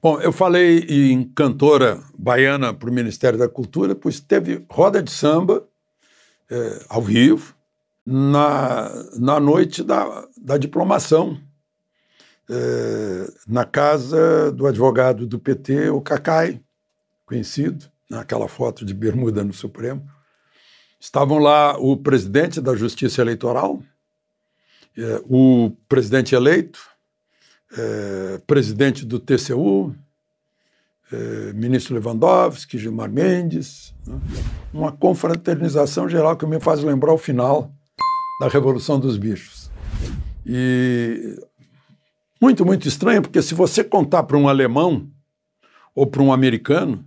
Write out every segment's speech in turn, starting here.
Bom, eu falei em cantora baiana para o Ministério da Cultura, pois teve roda de samba é, ao vivo na, na noite da, da diplomação, é, na casa do advogado do PT, o Cacai, conhecido, naquela foto de bermuda no Supremo. Estavam lá o presidente da Justiça Eleitoral, é, o presidente eleito, é, presidente do TCU, é, ministro Lewandowski, Gilmar Mendes, né? uma confraternização geral que me faz lembrar o final da Revolução dos Bichos. E muito, muito estranho, porque se você contar para um alemão ou para um americano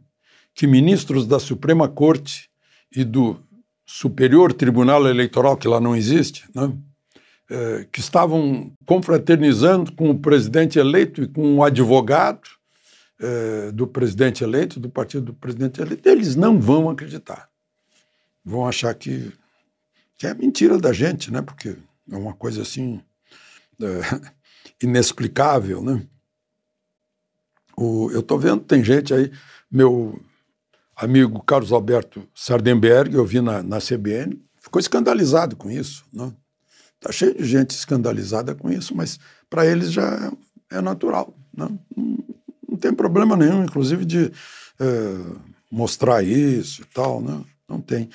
que ministros da Suprema Corte e do Superior Tribunal Eleitoral, que lá não existe, né? Eh, que estavam confraternizando com o presidente eleito e com um advogado eh, do presidente eleito, do partido do presidente eleito, eles não vão acreditar. Vão achar que, que é mentira da gente, né? Porque é uma coisa assim eh, inexplicável, né? O, eu estou vendo, tem gente aí, meu amigo Carlos Alberto Sardenberg, eu vi na, na CBN, ficou escandalizado com isso. Né? Está cheio de gente escandalizada com isso, mas para eles já é, natural. Né? Não, não, tem problema nenhum, inclusive, de é, mostrar isso e tal. Né? Não tem.